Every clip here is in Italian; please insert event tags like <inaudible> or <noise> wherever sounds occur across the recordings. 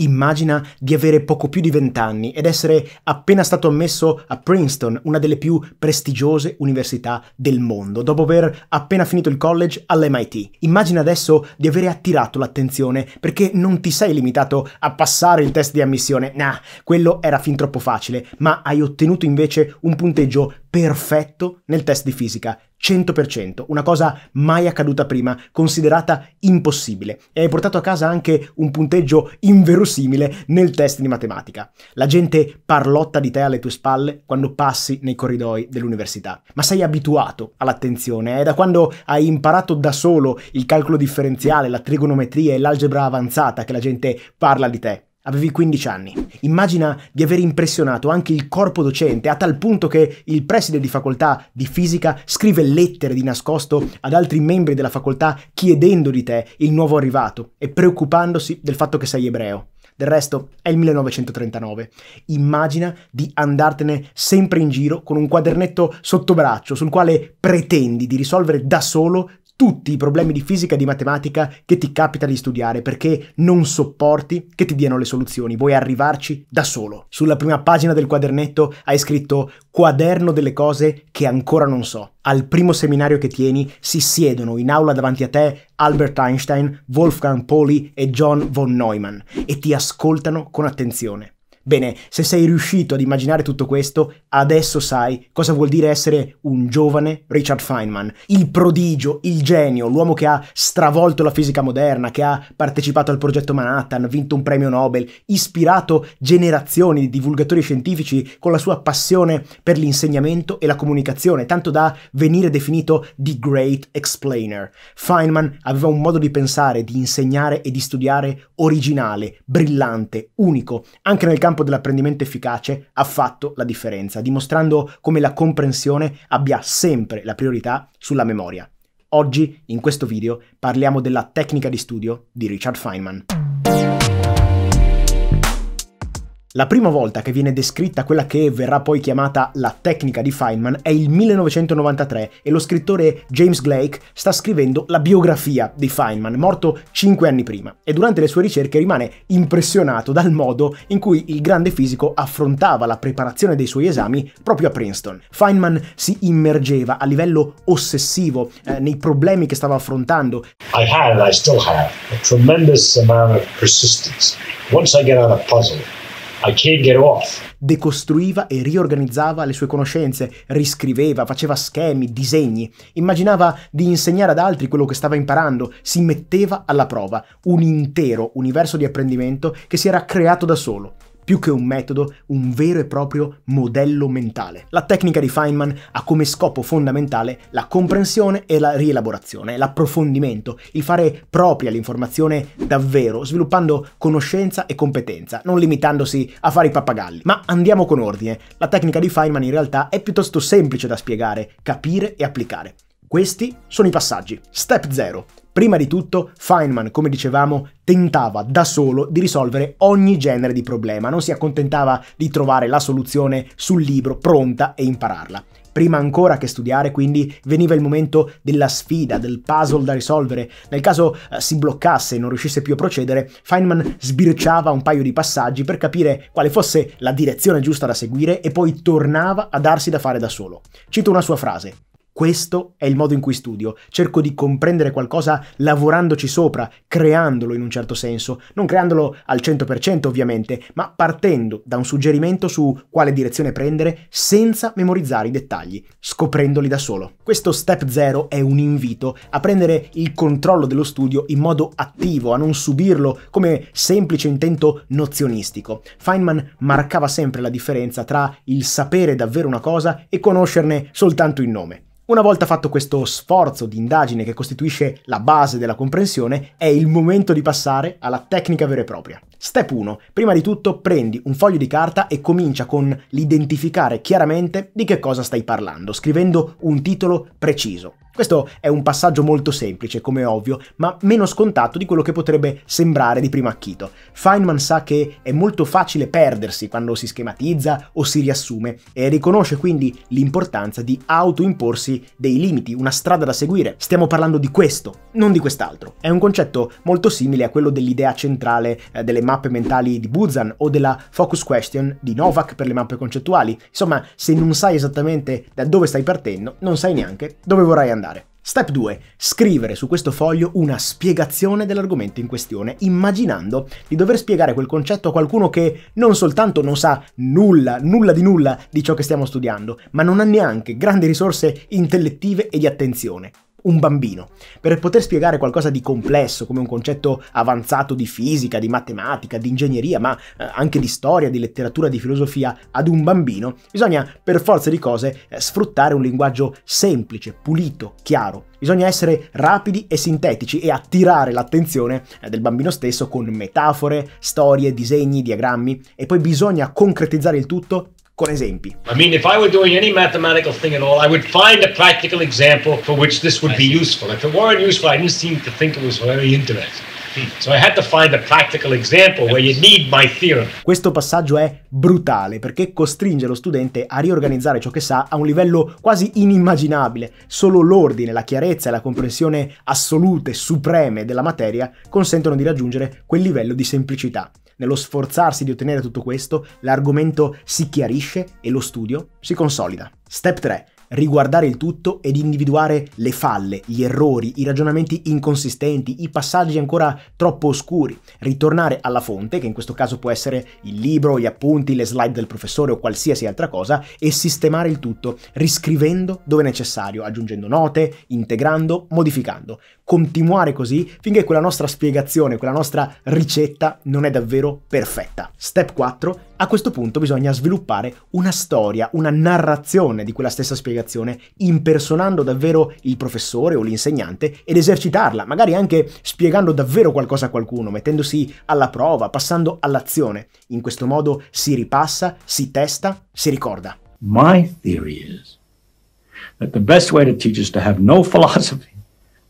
Immagina di avere poco più di vent'anni ed essere appena stato ammesso a Princeton, una delle più prestigiose università del mondo, dopo aver appena finito il college all'MIT. Immagina adesso di avere attirato l'attenzione perché non ti sei limitato a passare il test di ammissione, nah, quello era fin troppo facile, ma hai ottenuto invece un punteggio perfetto nel test di fisica, 100%, una cosa mai accaduta prima, considerata impossibile, e hai portato a casa anche un punteggio inverosimile nel test di matematica. La gente parlotta di te alle tue spalle quando passi nei corridoi dell'università, ma sei abituato all'attenzione, è eh? da quando hai imparato da solo il calcolo differenziale, la trigonometria e l'algebra avanzata che la gente parla di te. Avevi 15 anni. Immagina di aver impressionato anche il corpo docente a tal punto che il preside di facoltà di fisica scrive lettere di nascosto ad altri membri della facoltà chiedendo di te, il nuovo arrivato, e preoccupandosi del fatto che sei ebreo. Del resto è il 1939. Immagina di andartene sempre in giro con un quadernetto sotto braccio sul quale pretendi di risolvere da solo tutti i problemi di fisica e di matematica che ti capita di studiare perché non sopporti che ti diano le soluzioni, vuoi arrivarci da solo. Sulla prima pagina del quadernetto hai scritto quaderno delle cose che ancora non so. Al primo seminario che tieni si siedono in aula davanti a te Albert Einstein, Wolfgang Pauli e John von Neumann e ti ascoltano con attenzione. Bene, se sei riuscito ad immaginare tutto questo, adesso sai cosa vuol dire essere un giovane Richard Feynman, il prodigio, il genio, l'uomo che ha stravolto la fisica moderna, che ha partecipato al progetto Manhattan, vinto un premio Nobel, ispirato generazioni di divulgatori scientifici con la sua passione per l'insegnamento e la comunicazione, tanto da venire definito The Great Explainer. Feynman aveva un modo di pensare, di insegnare e di studiare originale, brillante, unico, anche nel campo campo dell'apprendimento efficace ha fatto la differenza, dimostrando come la comprensione abbia sempre la priorità sulla memoria. Oggi, in questo video, parliamo della tecnica di studio di Richard Feynman. La prima volta che viene descritta quella che verrà poi chiamata la tecnica di Feynman è il 1993 e lo scrittore James Glake sta scrivendo la biografia di Feynman, morto 5 anni prima, e durante le sue ricerche rimane impressionato dal modo in cui il grande fisico affrontava la preparazione dei suoi esami proprio a Princeton. Feynman si immergeva a livello ossessivo eh, nei problemi che stava affrontando. I had and I still have a tremendous amount of persistence. Once I get on a puzzle Decostruiva e riorganizzava le sue conoscenze, riscriveva, faceva schemi, disegni, immaginava di insegnare ad altri quello che stava imparando, si metteva alla prova, un intero universo di apprendimento che si era creato da solo più che un metodo, un vero e proprio modello mentale. La tecnica di Feynman ha come scopo fondamentale la comprensione e la rielaborazione, l'approfondimento, il fare propria l'informazione davvero, sviluppando conoscenza e competenza, non limitandosi a fare i pappagalli. Ma andiamo con ordine. La tecnica di Feynman in realtà è piuttosto semplice da spiegare, capire e applicare. Questi sono i passaggi. Step 0. Prima di tutto, Feynman, come dicevamo, tentava da solo di risolvere ogni genere di problema, non si accontentava di trovare la soluzione sul libro pronta e impararla. Prima ancora che studiare, quindi, veniva il momento della sfida, del puzzle da risolvere. Nel caso eh, si bloccasse e non riuscisse più a procedere, Feynman sbirciava un paio di passaggi per capire quale fosse la direzione giusta da seguire e poi tornava a darsi da fare da solo. Cito una sua frase. Questo è il modo in cui studio. Cerco di comprendere qualcosa lavorandoci sopra, creandolo in un certo senso, non creandolo al 100% ovviamente, ma partendo da un suggerimento su quale direzione prendere senza memorizzare i dettagli, scoprendoli da solo. Questo step zero è un invito a prendere il controllo dello studio in modo attivo, a non subirlo come semplice intento nozionistico. Feynman marcava sempre la differenza tra il sapere davvero una cosa e conoscerne soltanto il nome. Una volta fatto questo sforzo di indagine che costituisce la base della comprensione, è il momento di passare alla tecnica vera e propria. Step 1. Prima di tutto prendi un foglio di carta e comincia con l'identificare chiaramente di che cosa stai parlando, scrivendo un titolo preciso. Questo è un passaggio molto semplice, come ovvio, ma meno scontato di quello che potrebbe sembrare di primo acchito. Feynman sa che è molto facile perdersi quando si schematizza o si riassume e riconosce quindi l'importanza di autoimporsi dei, limiti, una strada da seguire. Stiamo parlando di questo, non di quest'altro. È un concetto molto simile a quello dell'idea centrale eh, delle mappe mentali di Buzan o della focus question di Novak per le mappe concettuali. Insomma, se non sai esattamente da dove stai partendo, non sai neanche dove vorrai andare. Step 2. Scrivere su questo foglio una spiegazione dell'argomento in questione, immaginando di dover spiegare quel concetto a qualcuno che non soltanto non sa nulla, nulla di nulla di ciò che stiamo studiando, ma non ha neanche grandi risorse intellettive e di attenzione un bambino. Per poter spiegare qualcosa di complesso, come un concetto avanzato di fisica, di matematica, di ingegneria, ma eh, anche di storia, di letteratura, di filosofia, ad un bambino, bisogna per forza di cose eh, sfruttare un linguaggio semplice, pulito, chiaro. Bisogna essere rapidi e sintetici e attirare l'attenzione eh, del bambino stesso con metafore, storie, disegni, diagrammi e poi bisogna concretizzare il tutto con esempi. I mean, if I were doing any mathematical thing at all, I would find a practical example for which this would be useful. If it weren't useful, I didn't seem to think it was very interesting. So I had to find a practical example where you need my theorem. Questo passaggio è brutale perché costringe lo studente a riorganizzare ciò che sa a un livello quasi inimmaginabile. Solo l'ordine, la chiarezza e la comprensione assolute, supreme della materia consentono di raggiungere quel livello di semplicità. Nello sforzarsi di ottenere tutto questo, l'argomento si chiarisce e lo studio si consolida. Step 3 riguardare il tutto ed individuare le falle, gli errori, i ragionamenti inconsistenti, i passaggi ancora troppo oscuri, ritornare alla fonte, che in questo caso può essere il libro, gli appunti, le slide del professore o qualsiasi altra cosa, e sistemare il tutto, riscrivendo dove necessario, aggiungendo note, integrando, modificando. Continuare così finché quella nostra spiegazione, quella nostra ricetta non è davvero perfetta. Step 4. A questo punto bisogna sviluppare una storia, una narrazione di quella stessa spiegazione spiegazione, impersonando davvero il professore o l'insegnante ed esercitarla, magari anche spiegando davvero qualcosa a qualcuno, mettendosi alla prova, passando all'azione. In questo modo si ripassa, si testa, si ricorda. My theory is that the best way to teach is to have no philosophy,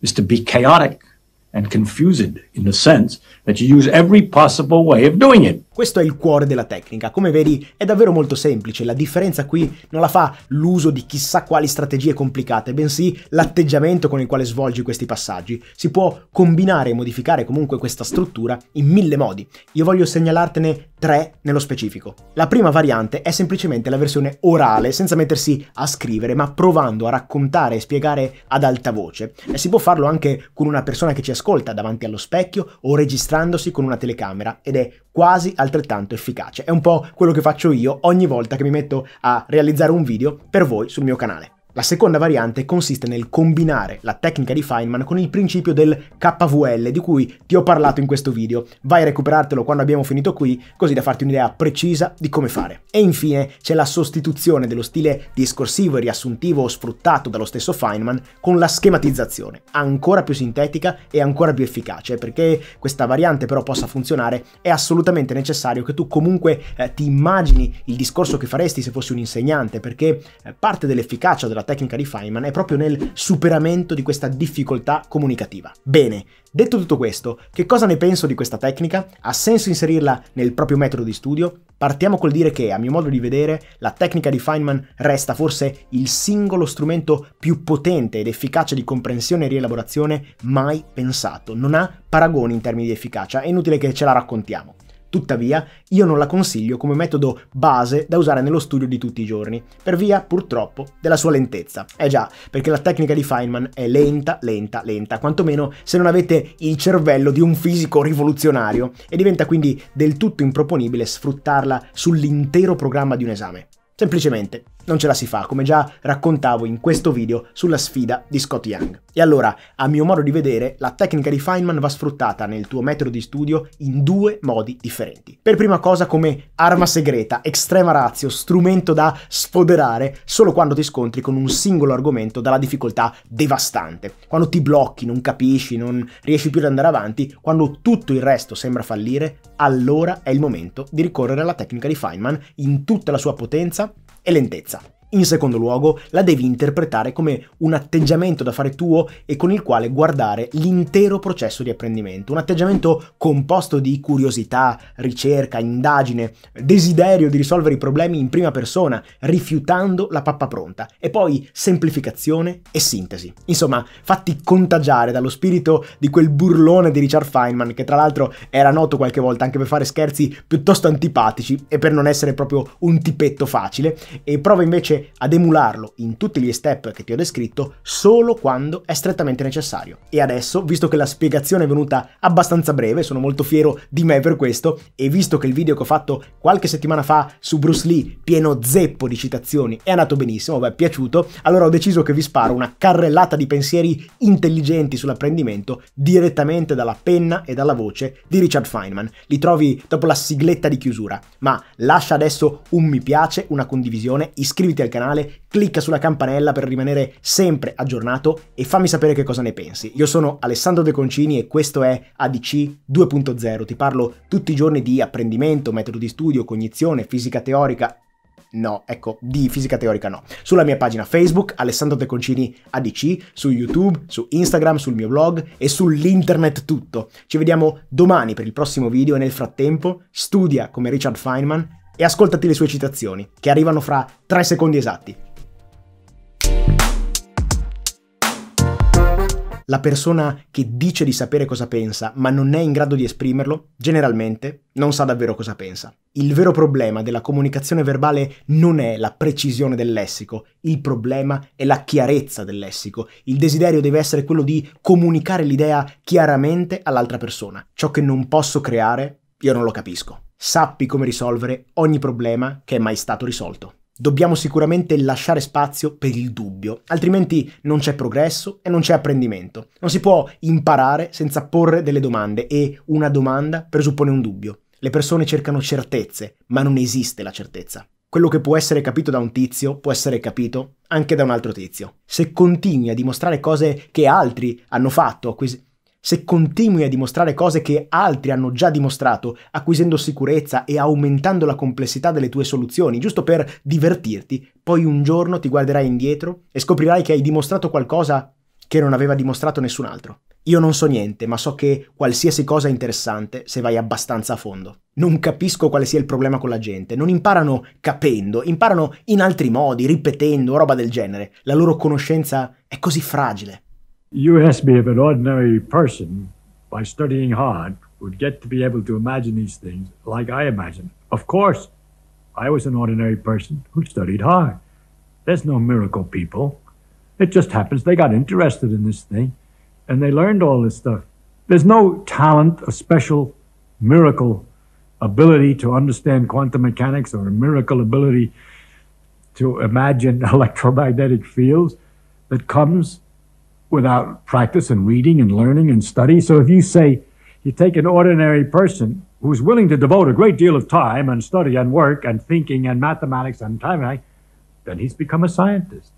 is to be chaotic and confused in the sense that you use every possible way of doing it. Questo è il cuore della tecnica. Come vedi è davvero molto semplice, la differenza qui non la fa l'uso di chissà quali strategie complicate, bensì l'atteggiamento con il quale svolgi questi passaggi. Si può combinare e modificare comunque questa struttura in mille modi. Io voglio segnalartene tre nello specifico. La prima variante è semplicemente la versione orale, senza mettersi a scrivere, ma provando a raccontare e spiegare ad alta voce. E si può farlo anche con una persona che ci ascolta davanti allo specchio o registrandosi con una telecamera ed è quasi altrettanto efficace. È un po' quello che faccio io ogni volta che mi metto a realizzare un video per voi sul mio canale. La seconda variante consiste nel combinare la tecnica di Feynman con il principio del KVL di cui ti ho parlato in questo video. Vai a recuperartelo quando abbiamo finito qui, così da farti un'idea precisa di come fare. E infine c'è la sostituzione dello stile discorsivo e riassuntivo sfruttato dallo stesso Feynman con la schematizzazione, ancora più sintetica e ancora più efficace, perché questa variante però possa funzionare è assolutamente necessario che tu comunque eh, ti immagini il discorso che faresti se fossi un insegnante, perché eh, parte dell'efficacia della tecnica di Feynman è proprio nel superamento di questa difficoltà comunicativa. Bene, detto tutto questo, che cosa ne penso di questa tecnica? Ha senso inserirla nel proprio metodo di studio? Partiamo col dire che, a mio modo di vedere, la tecnica di Feynman resta forse il singolo strumento più potente ed efficace di comprensione e rielaborazione mai pensato. Non ha paragoni in termini di efficacia, è inutile che ce la raccontiamo. Tuttavia, io non la consiglio come metodo base da usare nello studio di tutti i giorni, per via, purtroppo, della sua lentezza. Eh già, perché la tecnica di Feynman è lenta, lenta, lenta, quantomeno se non avete il cervello di un fisico rivoluzionario, e diventa quindi del tutto improponibile sfruttarla sull'intero programma di un esame. Semplicemente, non ce la si fa, come già raccontavo in questo video sulla sfida di Scott Young. E allora, a mio modo di vedere, la tecnica di Feynman va sfruttata nel tuo metodo di studio in due modi differenti. Per prima cosa come arma segreta, estrema ratio, strumento da sfoderare solo quando ti scontri con un singolo argomento dalla difficoltà devastante. Quando ti blocchi, non capisci, non riesci più ad andare avanti, quando tutto il resto sembra fallire, allora è il momento di ricorrere alla tecnica di Feynman in tutta la sua potenza e lentezza. In secondo luogo, la devi interpretare come un atteggiamento da fare tuo e con il quale guardare l'intero processo di apprendimento, un atteggiamento composto di curiosità, ricerca, indagine, desiderio di risolvere i problemi in prima persona, rifiutando la pappa pronta, e poi semplificazione e sintesi. Insomma, fatti contagiare dallo spirito di quel burlone di Richard Feynman, che tra l'altro era noto qualche volta anche per fare scherzi piuttosto antipatici e per non essere proprio un tipetto facile, e prova invece ad emularlo in tutti gli step che ti ho descritto solo quando è strettamente necessario. E adesso, visto che la spiegazione è venuta abbastanza breve, sono molto fiero di me per questo, e visto che il video che ho fatto qualche settimana fa su Bruce Lee, pieno zeppo di citazioni, è andato benissimo, vi è piaciuto, allora ho deciso che vi sparo una carrellata di pensieri intelligenti sull'apprendimento direttamente dalla penna e dalla voce di Richard Feynman. Li trovi dopo la sigletta di chiusura, ma lascia adesso un mi piace, una condivisione, iscriviti al al canale, clicca sulla campanella per rimanere sempre aggiornato e fammi sapere che cosa ne pensi. Io sono Alessandro De Concini e questo è ADC 2.0, ti parlo tutti i giorni di apprendimento, metodo di studio, cognizione, fisica teorica No, ecco, di fisica teorica no. Sulla mia pagina Facebook, Alessandro De Concini ADC, su YouTube, su Instagram, sul mio blog e sull'internet tutto. Ci vediamo domani per il prossimo video e nel frattempo studia come Richard Feynman e ascoltati le sue citazioni, che arrivano fra tre secondi esatti. La persona che dice di sapere cosa pensa, ma non è in grado di esprimerlo, generalmente non sa davvero cosa pensa. Il vero problema della comunicazione verbale non è la precisione del lessico, il problema è la chiarezza del lessico. Il desiderio deve essere quello di comunicare l'idea chiaramente all'altra persona. Ciò che non posso creare, io non lo capisco sappi come risolvere ogni problema che è mai stato risolto. Dobbiamo sicuramente lasciare spazio per il dubbio, altrimenti non c'è progresso e non c'è apprendimento. Non si può imparare senza porre delle domande e una domanda presuppone un dubbio. Le persone cercano certezze, ma non esiste la certezza. Quello che può essere capito da un tizio può essere capito anche da un altro tizio. Se continui a dimostrare cose che altri hanno fatto, acquisito se continui a dimostrare cose che altri hanno già dimostrato, acquisendo sicurezza e aumentando la complessità delle tue soluzioni, giusto per divertirti, poi un giorno ti guarderai indietro e scoprirai che hai dimostrato qualcosa che non aveva dimostrato nessun altro. Io non so niente, ma so che qualsiasi cosa è interessante se vai abbastanza a fondo. Non capisco quale sia il problema con la gente, non imparano capendo, imparano in altri modi, ripetendo, roba del genere. La loro conoscenza è così fragile. You ask me if an ordinary person, by studying hard, would get to be able to imagine these things like I imagine. Of course, I was an ordinary person who studied hard. There's no miracle people. It just happens they got interested in this thing and they learned all this stuff. There's no talent, a special miracle ability to understand quantum mechanics or a miracle ability to imagine <laughs> electromagnetic fields that comes without practice and reading and learning and study. So if you say, you take an ordinary person who's willing to devote a great deal of time and study and work and thinking and mathematics and time, then he's become a scientist.